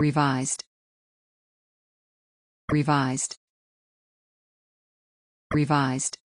revised revised revised